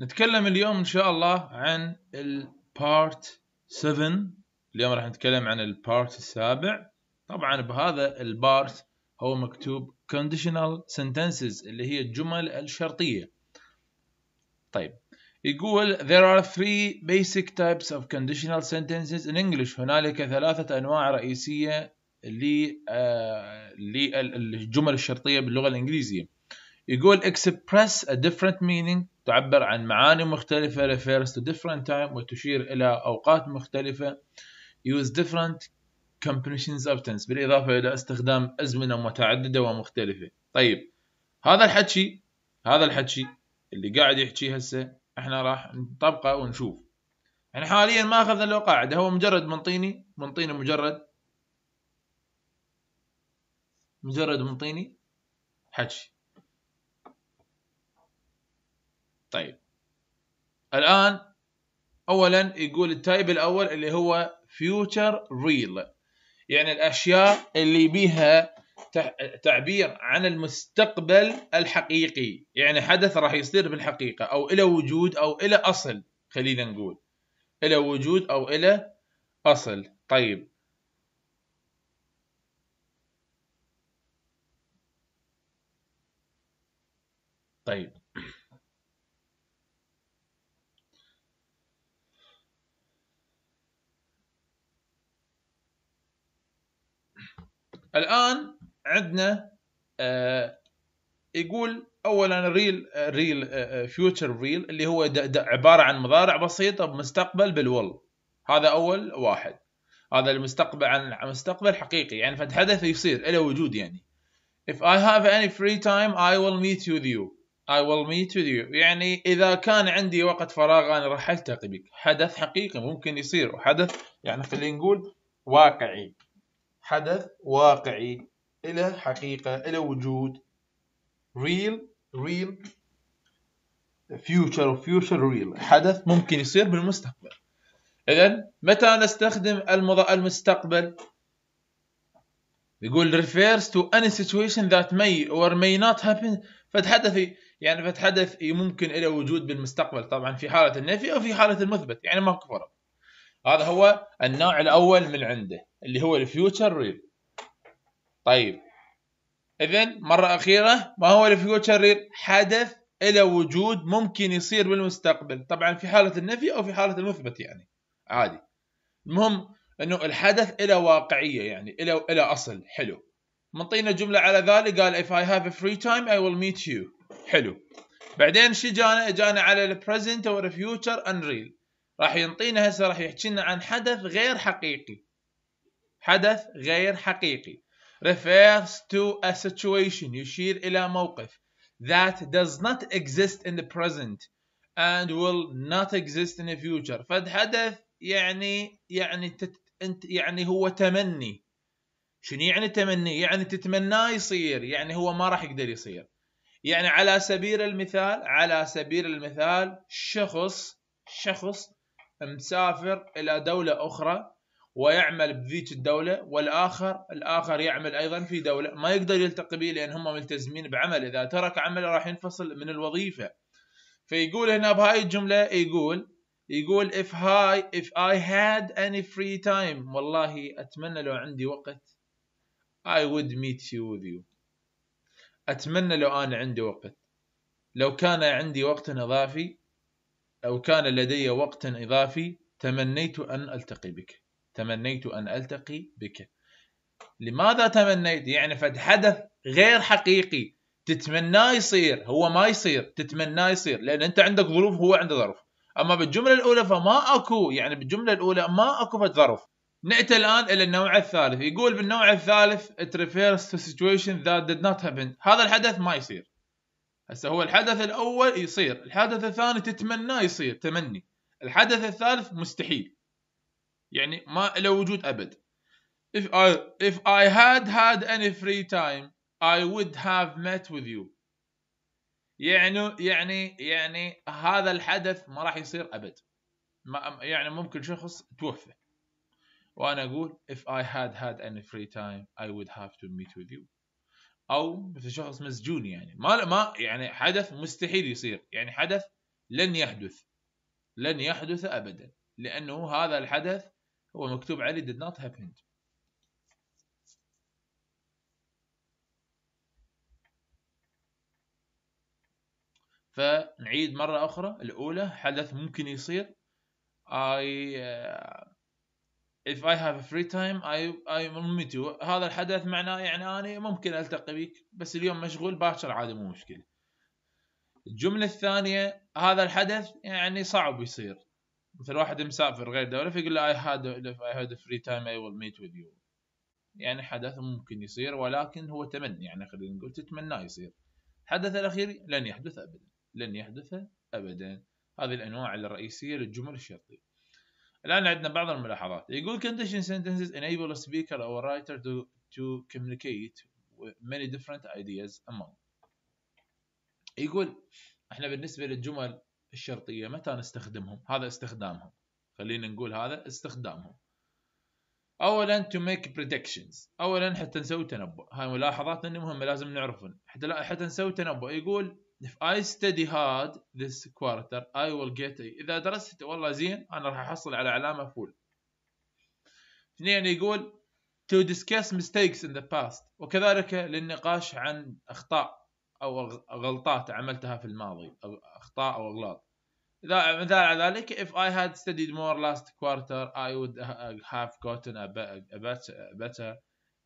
نتكلم اليوم ان شاء الله عن البارت 7 اليوم راح نتكلم عن البارت السابع طبعا بهذا البارت هو مكتوب conditional sentences اللي هي الجمل الشرطية طيب يقول there are three basic types of conditional sentences in English هنالك ثلاثة أنواع رئيسية للجمل آه، الشرطية باللغة الإنجليزية يقول express a different meaning تعبر عن معاني مختلفة refers to different time وتشير إلى أوقات مختلفة use different combinations of tense بالإضافة إلى استخدام أزمنة متعددة ومختلفة طيب هذا الحكي هذا الحكي اللي قاعد يحكي هسه احنا راح نطبقه ونشوف يعني حاليا ما اخذنا له قاعدة هو مجرد منطيني منطيني مجرد مجرد منطيني حكي طيب الآن أولا يقول التايب الأول اللي هو future real يعني الأشياء اللي بيها تعبير عن المستقبل الحقيقي يعني حدث راح يصير بالحقيقة أو إلى وجود أو إلى أصل خلينا نقول إلى وجود أو إلى أصل طيب طيب الان عندنا آه، يقول اولا ريل ريل فيوتشر ريل اللي هو دا دا عباره عن مضارع بسيطه بمستقبل بالول هذا اول واحد هذا المستقبل عن مستقبل حقيقي يعني حدث يصير له وجود يعني if I have any free time I will meet with you I will meet with you يعني إذا كان عندي وقت فراغ أنا راح ألتقي بك حدث حقيقي ممكن يصير وحدث يعني خلينا نقول واقعي حدث واقعي إلى حقيقة إلى وجود real real future future real حدث ممكن يصير بالمستقبل إذا متى نستخدم المضاء المستقبل يقول refers to any situation that may or may not happen فتحدث يعني فتحدث ممكن إلى وجود بالمستقبل طبعا في حالة النفي أو في حالة المثبت يعني ما فرق هذا هو النوع الأول من عنده اللي هو الفيوتشر ريل طيب اذا مره اخيره ما هو الفيوتشر ريل حدث الى وجود ممكن يصير بالمستقبل طبعا في حاله النفي او في حاله المثبت يعني عادي المهم انه الحدث الى واقعيه يعني الى الى اصل حلو منطينا جمله على ذلك قال if I have a free time I will meet you حلو بعدين شي جانا جانا على البريزنت او الفيوتشر unreal راح ينطينا هسه راح يحكي لنا عن حدث غير حقيقي حدث غير حقيقي refers to a situation يشير إلى موقف that does not exist in the present and will not exist in the future فالحدث يعني يعني تت انت يعني هو تمني شنو يعني تمني يعني تتمناه يصير يعني هو ما راح يقدر يصير يعني على سبيل المثال على سبيل المثال شخص شخص مسافر الى دوله اخرى ويعمل بذيك الدولة والآخر الآخر يعمل أيضا في دولة ما يقدر يلتقي به لأن هم ملتزمين بعمل إذا ترك عمله راح ينفصل من الوظيفة فيقول هنا بهاي الجملة يقول يقول if I if I had any free time والله أتمنى لو عندي وقت I would meet you with you أتمنى لو أنا عندي وقت لو كان عندي وقت إضافي أو كان لدي وقت إضافي تمنيت أن ألتقي بك تمنيت أن ألتقي بك لماذا تمنيت يعني فد حدث غير حقيقي تتمناه يصير هو ما يصير تتمناه يصير لأن أنت عندك ظروف هو عنده ظرف أما بالجملة الأولى فما أكو يعني بالجملة الأولى ما أكو فد ظرف نأتي الآن إلى النوع الثالث يقول بالنوع الثالث it refers to situation that did not happen هذا الحدث ما يصير هسه هو الحدث الأول يصير الحدث الثاني تتمناه يصير تمني الحدث الثالث مستحيل يعني ما له وجود ابد if I if I had had any free time I would have met with you يعني يعني يعني هذا الحدث ما راح يصير ابد ما يعني ممكن شخص توفى وانا اقول if I had had any free time I would have to meet with you او مثل شخص مسجون يعني ما ما يعني حدث مستحيل يصير يعني حدث لن يحدث لن يحدث ابدا لانه هذا الحدث هو مكتوب عليه did not happen فنعيد مرة أخرى الأولى حدث ممكن يصير I uh, if I have a free time I I will meet you هذا الحدث معناه يعني أنا ممكن ألتقي بك بس اليوم مشغول باكر عادي مو مشكلة الجملة الثانية هذا الحدث يعني صعب يصير مثل واحد مسافر غير دوله فيقول له اي هاد اي هاد فري تايم اي ويل ميت وذ يو يعني حدث ممكن يصير ولكن هو تمني يعني خلينا نقول تتمناه يصير الحدث الاخير لن يحدث ابدا لن يحدث ابدا هذه الانواع الرئيسيه للجمل الشرطيه الان عندنا بعض الملاحظات يقول condition sentences enable a speaker or a writer to to communicate many different ideas among يقول احنا بالنسبه للجمل الشرطيه متى نستخدمهم هذا استخدامهم خلينا نقول هذا استخدامهم اولا to make predictions اولا حتى نسوي تنبؤ هاي ملاحظاتنا مهمه لازم نعرفها حتى لا حتى نسوي تنبؤ يقول if I study hard this quarter I will get a إذا درست والله زين أنا راح أحصل على علامة فول اثنين يقول to discuss mistakes in the past وكذلك للنقاش عن أخطاء أو غلطات عملتها في الماضي أو أخطاء أو أغلاط مثال على ذلك if I had studied more last quarter I would have gotten a better, better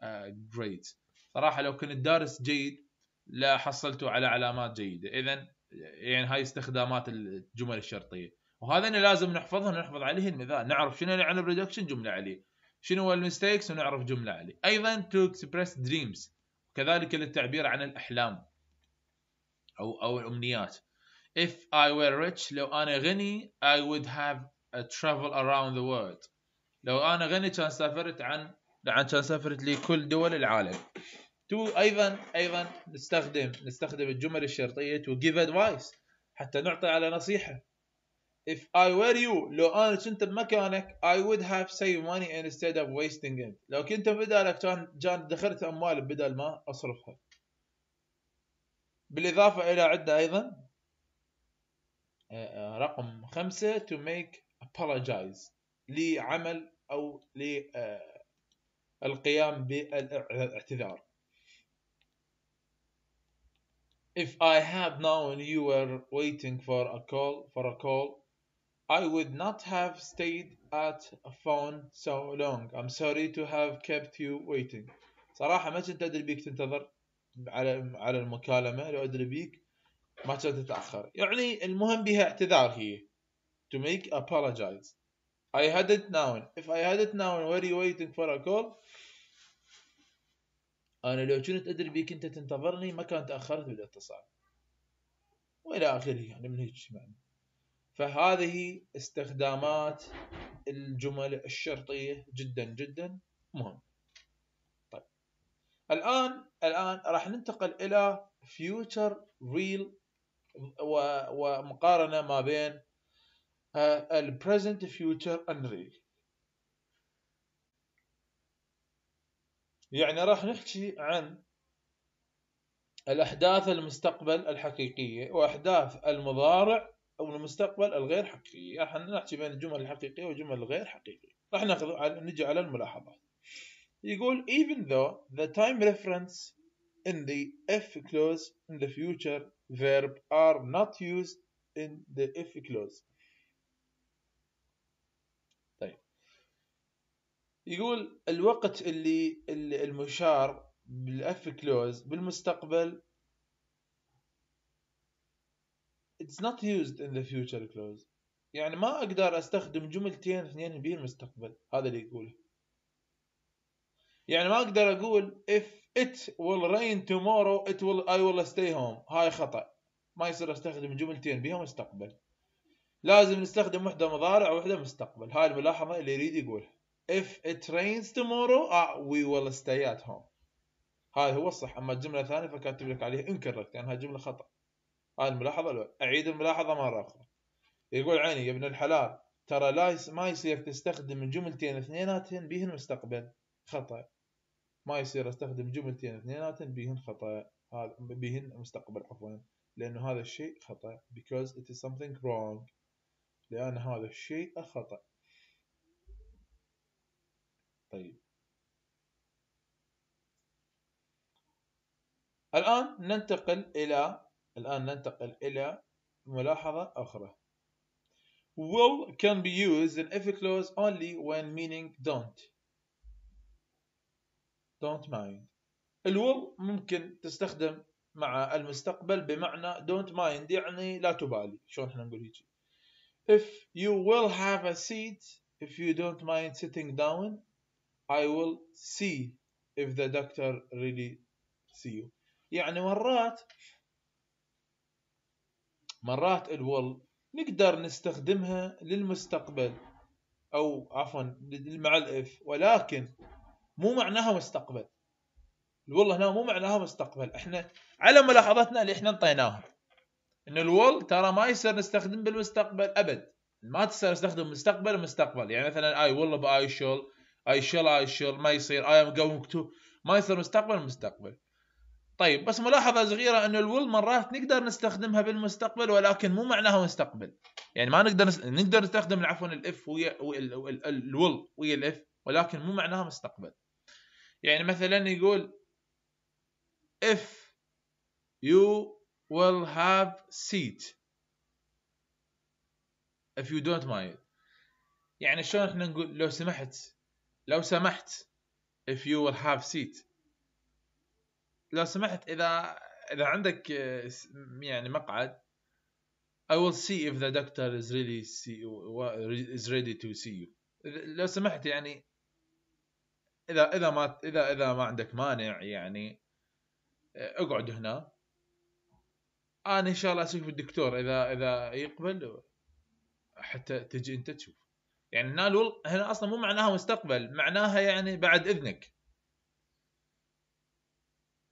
uh, grade صراحة لو كنت دارس جيد لا حصلت على علامات جيدة إذا يعني هاي استخدامات الجمل الشرطية وهذا اللي لازم نحفظه ونحفظ عليه المثال نعرف شنو يعني بريدكشن جملة عليه شنو هو المستيكس ونعرف جملة عليه أيضا to express dreams كذلك للتعبير عن الأحلام أو أو الأمنيات if I were rich لو أنا غني I would have a travel around the world لو أنا غني كان سافرت عن عن كان سافرت لكل دول العالم تو أيضا أيضا نستخدم نستخدم الجمل الشرطية to give advice حتى نعطي على نصيحة if I were you لو أنا كنت بمكانك I would have saved money instead of wasting it لو كنت بدالك كان جان دخلت أموال بدل ما أصرفها بالإضافة إلى عدة أيضا رقم خمسة to make apologize لعمل أو للقيام بالاعتذار If I had known you were waiting for a call for a call I would not have stayed at a phone so long. I'm sorry to have kept you waiting. صراحة ما كنت أدري بيك تنتظر على على المكالمة لو أدري بيك ماتشات تتأخر يعني المهم بها اعتذار هي to make apologize I had it now if I had it now where were you waiting for a call أنا لو كنت أدري بيك أنت تنتظرني ما كان تأخرت بالاتصال وإلى آخره يعني من هيك يعني فهذه استخدامات الجمل الشرطية جدا جدا مهم طيب الآن الآن راح ننتقل إلى future real ومقارنة ما بين آه، الـ future and real يعني راح نحكي عن الأحداث المستقبل الحقيقية وأحداث المضارع أو المستقبل الغير حقيقي راح نحكي بين الجمل الحقيقية والجمل الغير حقيقية راح ناخذ على نجي على الملاحظات يقول even though the time reference in the F clause in the future verb are not used in the if clause طيب يقول الوقت اللي المشار بالاف كلوز بالمستقبل it's not used in the future clause يعني ما اقدر استخدم جملتين اثنين بالمستقبل هذا اللي يقوله يعني ما اقدر اقول if it will rain tomorrow it will I will stay home هاي خطأ ما يصير استخدم جملتين بها مستقبل لازم نستخدم وحدة مضارع وحدة مستقبل هاي الملاحظة اللي يريد يقولها if it rains tomorrow uh, we will stay at home هاي هو الصح اما الجملة الثانية فكاتب لك عليها ان كركت لانها جملة خطأ هاي الملاحظة الأولى أعيد الملاحظة مرة أخرى يقول عيني يا ابن الحلال ترى لا ما يصير تستخدم الجملتين اثنيناتهن بهن مستقبل خطأ ما يصير استخدم جملتين اثنيناتهم بيهن خطا هذا بيهن مستقبل عفوا لانه هذا الشيء خطا because it is something wrong لان هذا الشيء خطا طيب الان ننتقل الى الان ننتقل الى ملاحظه اخرى will can be used in if clause only when meaning don't don't mind الوض ممكن تستخدم مع المستقبل بمعنى don't mind يعني لا تبالي شلون احنا نقول هيجي if you will have a seat if you don't mind sitting down I will see if the doctor really see you يعني مرات مرات الول نقدر نستخدمها للمستقبل او عفوا مع الاف ولكن مو معناها مستقبل الوول هنا مو معناها مستقبل احنا على ملاحظتنا اللي احنا انطيناها ان الوول ترى ما يصير نستخدم بالمستقبل ابد ما تصير نستخدم مستقبل مستقبل يعني مثلا اي وول باي شول اي شول اي شول ما يصير اي ام جوينج تو ما يصير مستقبل مستقبل طيب بس ملاحظه صغيره ان الول مرات نقدر نستخدمها بالمستقبل ولكن مو معناها مستقبل يعني ما نقدر نس... نقدر نستخدم عفوا الاف ويا الول ويا الاف ولكن مو معناها مستقبل يعني مثلا يقول if you will have seat if you don't mind يعني شلون احنا نقول لو سمحت لو سمحت if you will have seat لو سمحت اذا اذا عندك يعني مقعد I will see if the doctor is really see is ready to see you لو سمحت يعني اذا اذا ما اذا اذا ما عندك مانع يعني آه، اقعد هنا انا ان شاء الله اشوف الدكتور اذا اذا يقبل حتى تجي انت تشوف يعني هنا هنا اصلا مو معناها مستقبل معناها يعني بعد اذنك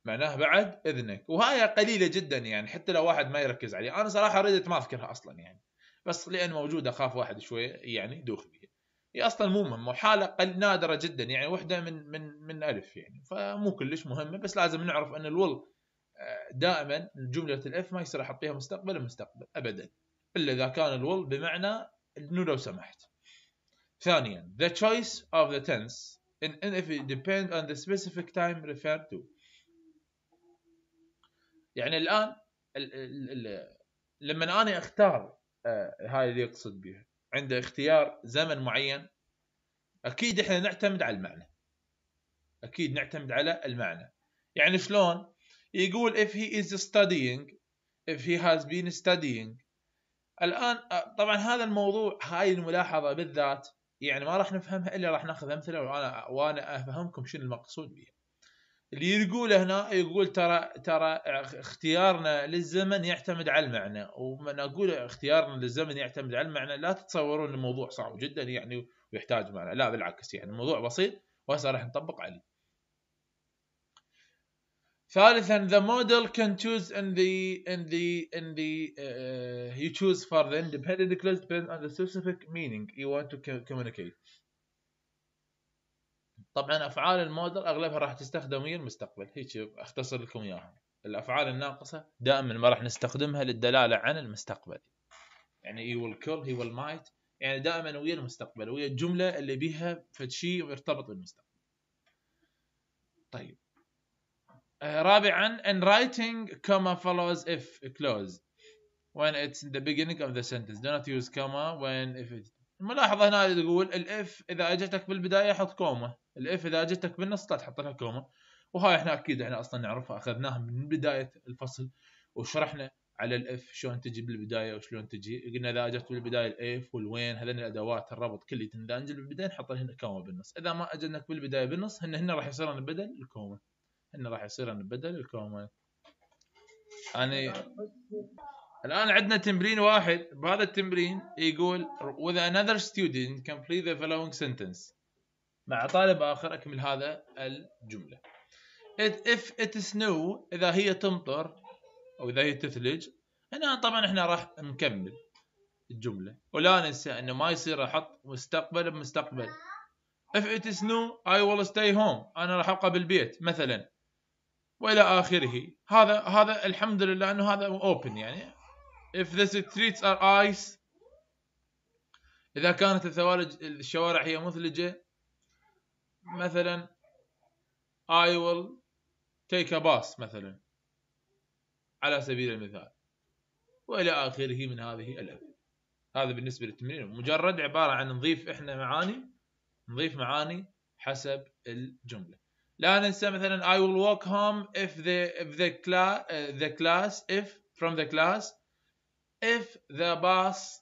معناها بعد اذنك وهاي قليله جدا يعني حتى لو واحد ما يركز عليها انا صراحه ردت ما اذكرها اصلا يعني بس لان موجوده اخاف واحد شوي يعني يدوخ فيها هي اصلا مو مهمه وحاله قل نادره جدا يعني وحده من من من الف يعني فمو كلش مهمه بس لازم نعرف ان الول آه، دائما جمله الاف ما يصير احط فيها مستقبل المستقبل ابدا الا اذا كان الول بمعنى انه لو سمحت ثانيا the choice of the tense in it depend on the specific time referred to يعني الان الـ الـ الـ لما انا اختار آه، هاي اللي يقصد بها عنده اختيار زمن معين اكيد احنا نعتمد على المعنى اكيد نعتمد على المعنى يعني شلون يقول if he is studying if he has been studying الان طبعا هذا الموضوع هاي الملاحظه بالذات يعني ما راح نفهمها الا راح ناخذ امثله وانا وانا افهمكم شنو المقصود بها اللي يقوله هنا يقول ترى ترى اختيارنا للزمن يعتمد على المعنى ومن اقول اختيارنا للزمن يعتمد على المعنى لا تتصورون الموضوع صعب جدا يعني ويحتاج معنى لا بالعكس يعني الموضوع بسيط وهسه راح نطبق عليه ثالثا the model can choose in the in the in the uh, you choose for the independent clause depends on the specific meaning you want to communicate طبعا افعال المودر اغلبها راح تستخدم ويا المستقبل هيك اختصر لكم اياها الافعال الناقصه دائما ما راح نستخدمها للدلاله عن المستقبل يعني ويل كول هي مايت يعني دائما ويا المستقبل ويا الجمله اللي بيها فد شيء مرتبط بالمستقبل طيب آه، رابعا in writing كوما follows if كلوز when it's in the beginning of the sentence do not use comma when if it الملاحظة هنا تقول الاف اذا اجتك بالبداية حط كومة الاف اذا جتك بالنص لا تحط لها كومه وهاي احنا اكيد احنا اصلا نعرفها اخذناها من بدايه الفصل وشرحنا على الاف شلون تجي بالبدايه وشلون تجي قلنا اذا اجت بالبدايه الاف والوين هذين الادوات الربط كلي اذا نجي بالبدايه نحط هنا كومه بالنص اذا ما اجنك بالبدايه بالنص هن هنا راح يصيرون بدل الكومه هن راح يصيرون بدل الكومه يعني الان عندنا تمرين واحد بهذا التمرين يقول with another student complete the following sentence مع طالب آخر أكمل هذا الجملة It, if it snow إذا هي تمطر أو إذا هي تثلج هنا طبعا احنا راح نكمل الجملة ولا ننسى أنه ما يصير أحط مستقبل بمستقبل If it snow I will stay home أنا راح أبقى بالبيت مثلا وإلى آخره هذا هذا الحمد لله أنه هذا open يعني If the streets are ice إذا كانت الثوالج الشوارع هي مثلجة مثلا I will take a bus مثلا على سبيل المثال والى اخره من هذه الامثله هذا بالنسبه للتمرين مجرد عباره عن نضيف احنا معاني نضيف معاني حسب الجمله لا ننسى مثلا I will walk home if the if the class uh, the class if from the class if the bus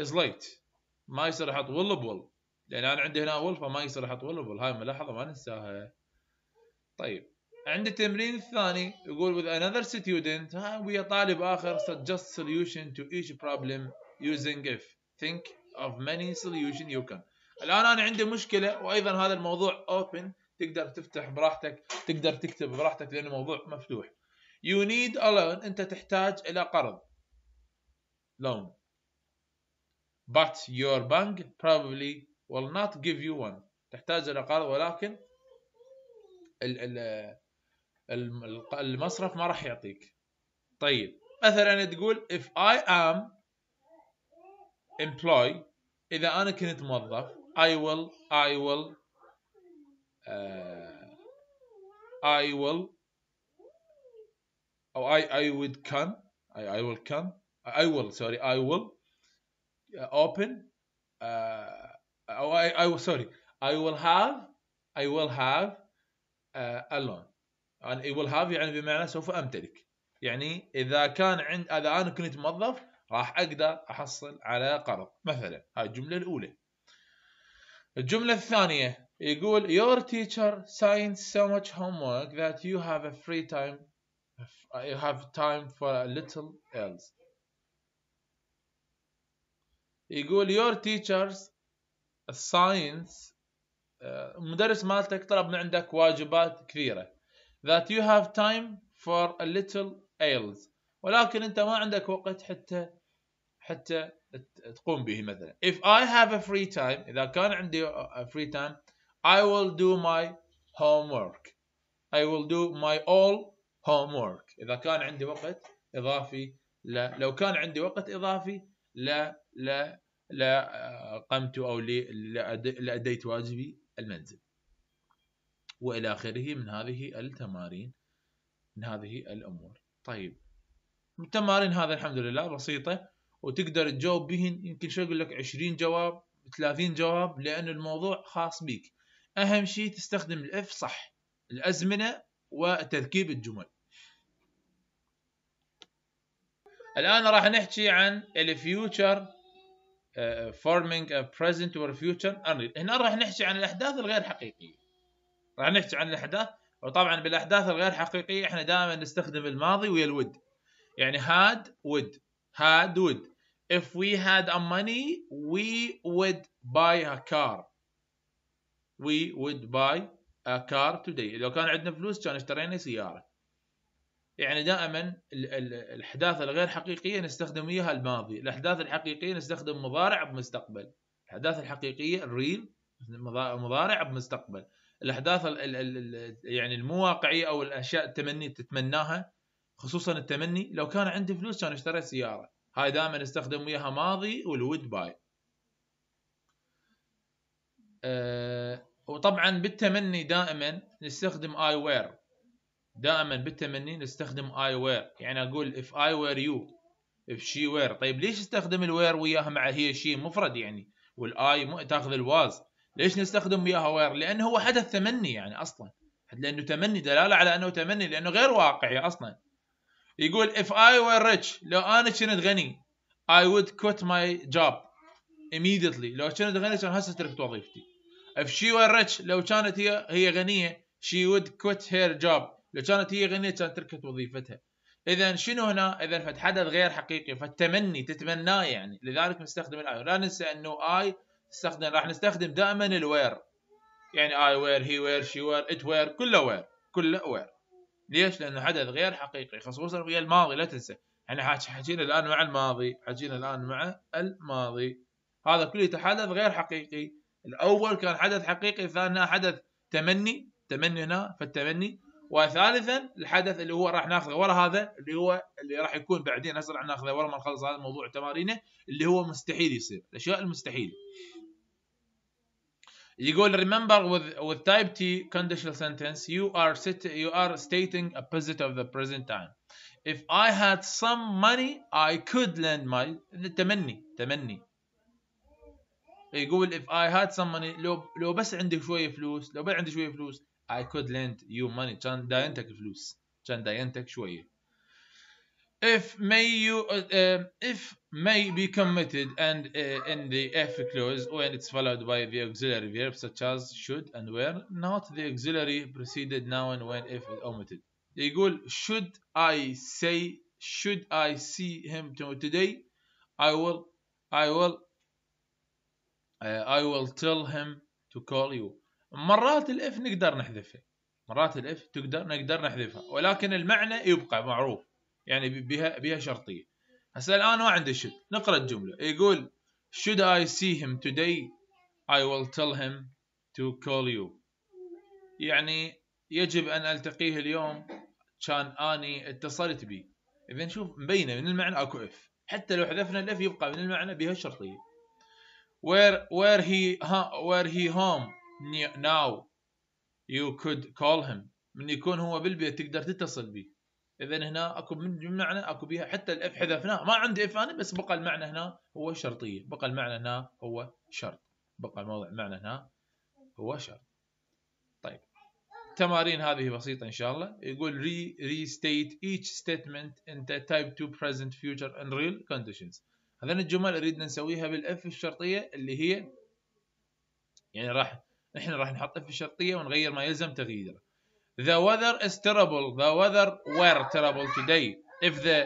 is late ما يصير احط will بول لان انا عندي هنا ولف ما يصير احط ولف هاي ملاحظه ما ننساها طيب عند التمرين الثاني يقول with another student ها ويا طالب اخر suggest solution to each problem using if think of many solution you can الان انا عندي مشكله وايضا هذا الموضوع open تقدر تفتح براحتك تقدر تكتب براحتك لان الموضوع مفتوح you need a loan انت تحتاج الى قرض loan but your bank probably will not give you one تحتاج إلى قرض ولكن المصرف ما راح يعطيك طيب مثلا تقول if I am employed إذا أنا كنت موظف I will I will uh, I will أو I I would can I, I will can I will sorry I will open uh, او I will have I will have ويل هاف and I will have يعني بمعنى سوف امتلك يعني اذا كان عند اذا انا كنت موظف راح اقدر احصل على قرض مثلا هاي الجمله الاولى الجمله الثانيه يقول your teacher signs so much homework that you have a free time you have time for a little else يقول your teachers الساينس المدرس uh, مالتك طلب من عندك واجبات كثيره that you have time for a little ails ولكن انت ما عندك وقت حتى حتى تقوم به مثلا if I have a free time اذا كان عندي a free time I will do my homework I will do my all homework اذا كان عندي وقت اضافي لا لو كان عندي وقت اضافي لا لا لا آه، قمت أو لأديت واجبي المنزل والى اخره من هذه التمارين من هذه الامور طيب التمارين هذا الحمد لله بسيطه وتقدر تجاوب بهن يمكن شو اقول لك 20 جواب 30 جواب لان الموضوع خاص بيك اهم شيء تستخدم الاف صح الازمنه وتركيب الجمل الان راح نحكي عن الفيوتشر فورمينج بريزنت اور فيوتشر انريل هنا راح نحكي عن الاحداث الغير حقيقيه راح نحكي عن الاحداث وطبعا بالاحداث الغير حقيقيه احنا دائما نستخدم الماضي ويا الود يعني had ود had ود if we had a money we would buy a car we would buy a car today لو كان عندنا فلوس كان اشترينا سياره يعني دائما الاحداث الغير حقيقيه نستخدم اياها الماضي، الاحداث الحقيقيه نستخدم مضارع بمستقبل، الاحداث الحقيقيه الريل مضارع بمستقبل، الاحداث الـ الـ يعني المو واقعيه او الاشياء التمني تتمناها خصوصا التمني لو كان عندي فلوس كان اشتريت سياره، هاي دائما نستخدم وياها ماضي والود باي. أه وطبعا بالتمني دائما نستخدم اي وير دائما بالتمني نستخدم اي وير يعني اقول if I were you if she were طيب ليش استخدم الوير وياها مع هي شي مفرد يعني والاي تاخذ الواز ليش نستخدم وياها وير لانه هو حدث تمني يعني اصلا لانه تمني دلاله على انه تمني لانه غير واقعي اصلا يقول if I were ريتش لو انا كنت غني I would quit my job immediately لو كنت غني كان هسه تركت وظيفتي if she were rich لو كانت هي هي غنيه she would quit her job لو كانت هي غنيه كانت تركت وظيفتها اذا شنو هنا اذا فد حدث غير حقيقي فالتمني تتمناه يعني لذلك نستخدم الاي لا ننسى انه اي نستخدم راح نستخدم دائما الوير يعني اي وير هي وير شي وير ات وير كله وير كله وير ليش لانه حدث غير حقيقي خصوصا ويا الماضي لا تنسى احنا يعني حكينا الان مع الماضي حكينا الان مع الماضي هذا كله حدث غير حقيقي الاول كان حدث حقيقي الثاني حدث تمني تمني هنا فالتمني وثالثا الحدث اللي هو راح ناخذه ورا هذا اللي هو اللي راح يكون بعدين هسه راح ناخذه ورا ما نخلص هذا الموضوع تمارينه اللي هو مستحيل يصير الاشياء المستحيله يقول remember with with type T conditional sentence you are sit, you are stating opposite of the present time if I had some money I could lend my تمني تمني يقول if I had some money لو لو بس عندي شويه فلوس لو بس عندي شويه فلوس I could lend you money كان داينتك فلوس كان داينتك شويه if may you uh, um, if may be committed and uh, in the f clause when it's followed by the auxiliary verb such as should and where not the auxiliary preceded and when if is omitted يقول should I say should I see him today I will I will uh, I will tell him to call you مرات الاف نقدر نحذفها مرات الاف تقدر نقدر نحذفها ولكن المعنى يبقى معروف يعني بها بها شرطيه هسه الان ما عندي شد نقرا الجمله يقول should I see him today I will tell him to call you يعني يجب ان التقيه اليوم كان اني اتصلت بي اذا شوف مبينه من المعنى اكو اف حتى لو حذفنا الاف يبقى من المعنى بها الشرطيه where where he where he home now you could call him من يكون هو بالبيت تقدر تتصل به اذا هنا اكو من معنى اكو بها حتى الاف حذفناه ما عندي اف انا بس بقى المعنى هنا هو شرطيه بقى المعنى هنا هو شرط بقى الموضع المعنى هنا هو شرط طيب التمارين هذه بسيطه ان شاء الله يقول ري restate each statement in the type 2 present future and real conditions هذين الجمل اريد نسويها بالاف الشرطيه اللي هي يعني راح احنا راح نحطه في الشرطيه ونغير ما يلزم تغييره the weather is terrible the weather were terrible today if the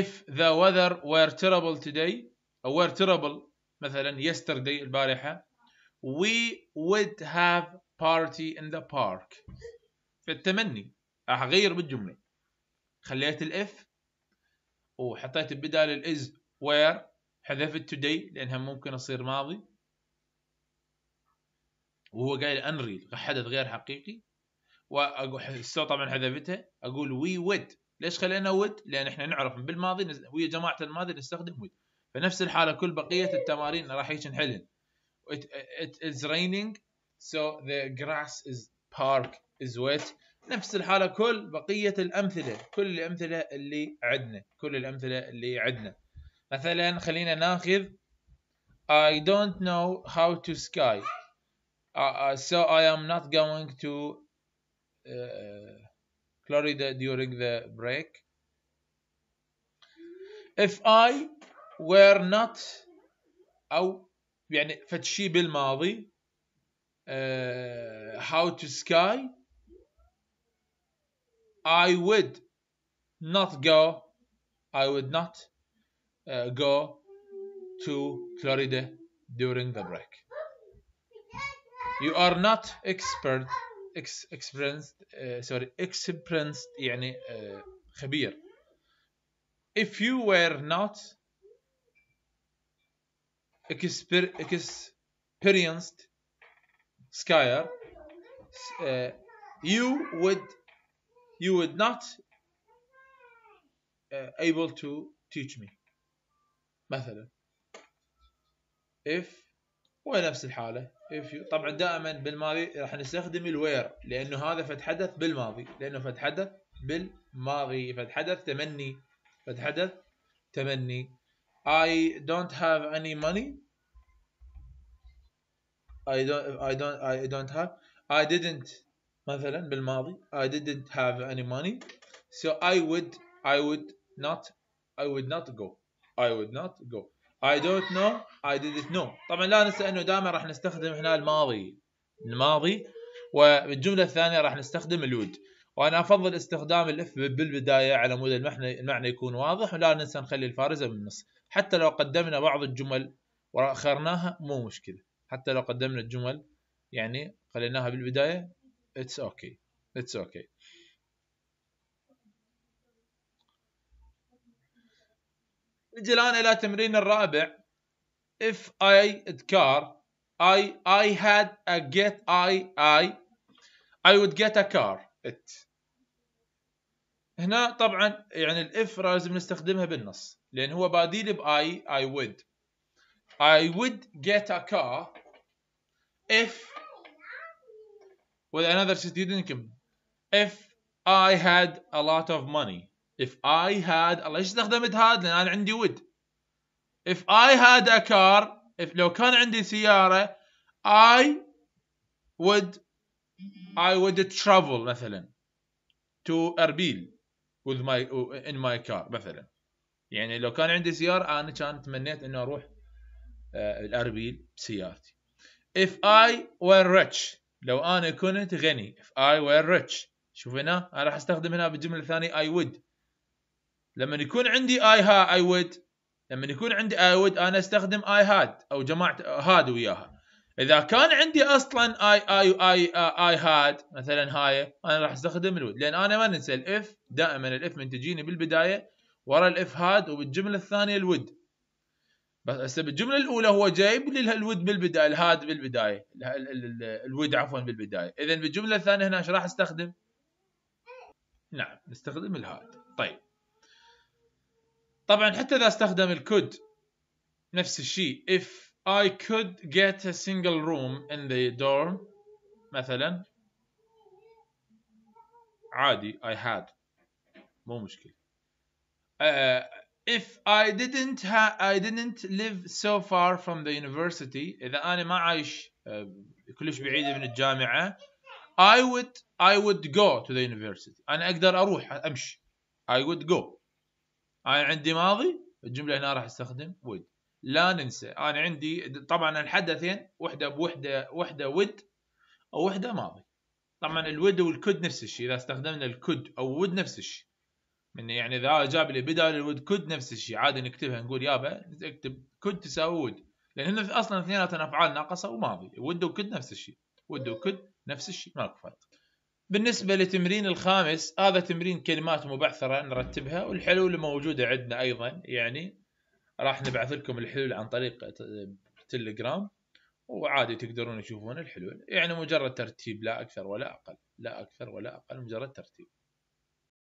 if the weather were terrible today or were terrible مثلا yesterday البارحه we would have party in the park في التمني راح اغير بالجمله خليت الاف وحطيت بدال الاز وير حذفت today لانها ممكن تصير ماضي وهو قايل انريل حدث غير حقيقي واقول طبعا حذفتها اقول وي ود ليش خلينا ود؟ لان احنا نعرف بالماضي نز... ويا جماعه الماضي نستخدم ود فنفس الحاله كل بقيه التمارين راح هيك نحلهن it, it is raining so the grass is park is wet نفس الحاله كل بقيه الامثله كل الامثله اللي عندنا كل الامثله اللي عندنا مثلا خلينا ناخذ I don't know how to sky Uh, uh, so I am not going to uh, Florida during the break. If I were not أو يعني فتشي بالماضي uh, how to sky I would not go I would not uh, go to Florida during the break you are not expert ex, experienced uh, sorry experienced يعني uh, خبير if you were not exper experienced skier uh, you would you would not uh, able to teach me مثلا if ونفس الحاله طبعا دائما بالماضي راح نستخدم الوير لانه هذا فتحدث بالماضي لانه فتحدث بالماضي فتحدث تمني فتحدث تمني I don't have any money I don't I don't I don't have I didn't مثلا بالماضي I didn't have any money so I would I would not I would not go I would not go I don't know I didn't know طبعا لا ننسى انه دائما راح نستخدم هنا الماضي الماضي وبالجمله الثانيه راح نستخدم الود وانا افضل استخدام الاف بالبدايه على مود المعنى المعنى يكون واضح ولا ننسى نخلي الفارزه بالنص حتى لو قدمنا بعض الجمل واخرناها مو مشكله حتى لو قدمنا الجمل يعني خليناها بالبدايه اتس اوكي اتس اوكي نجي الآن إلى تمرين الرابع if I car I I had a get I I I would get a car it هنا طبعا يعني الاف لازم نستخدمها بالنص لان هو بديل ب I would I would get a car if with another student income if I had a lot of money if I had الله ليش استخدمت هاد لان انا عندي would if I had a car if لو كان عندي سيارة I would I would travel مثلا to Erbil with my in my car مثلا يعني لو كان عندي سيارة أنا كان تمنيت إني أروح آه، الأربيل بسيارتي if I were rich لو أنا كنت غني if I were rich شوف هنا أنا راح أستخدم هنا بالجملة الثانية I would لما يكون عندي اي ها اي ود لما يكون عندي اي ود انا استخدم اي هاد او جماعه هاد وياها اذا كان عندي اصلا اي اي اي اي هاد مثلا هاي انا راح استخدم الود لان انا ما ننسى الاف دائما الاف من تجيني بالبدايه ورا الاف هاد وبالجمله الثانيه الود بس هسه بالجمله الاولى هو جايب لي الود بالبدايه الهاد بالبدايه الود عفوا بالبدايه اذا بالجمله الثانيه هنا ايش راح استخدم؟ نعم نستخدم الهاد طيب طبعا حتى اذا استخدم الكود نفس الشيء if I could get a single room in the dorm مثلا عادي I had مو مشكلة uh, if I didn't ha I didn't live so far from the university إذا أنا ما عايش كلش بعيدة من الجامعة I would I would go to the university أنا أقدر أروح أمشي I would go انا عندي ماضي الجمله هنا راح استخدم ود لا ننسى انا عندي طبعا الحدثين وحده بوحده وحده ود او وحده ماضي طبعا الود والكود نفس الشيء اذا استخدمنا الكود او ود نفس الشيء من يعني اذا جاب لي بدال الود كود نفس الشيء عادي نكتبها نقول يابا اكتب كود تساوي ود لان اصلا اثنيناتهم افعال ناقصه وماضي ود وكود نفس الشيء ود وكود نفس الشيء ماكو فرق بالنسبه لتمرين الخامس هذا تمرين كلمات مبعثره نرتبها والحلول موجوده عندنا ايضا يعني راح نبعث لكم الحلول عن طريق تليجرام وعادي تقدرون تشوفون الحلول يعني مجرد ترتيب لا اكثر ولا اقل لا اكثر ولا اقل مجرد ترتيب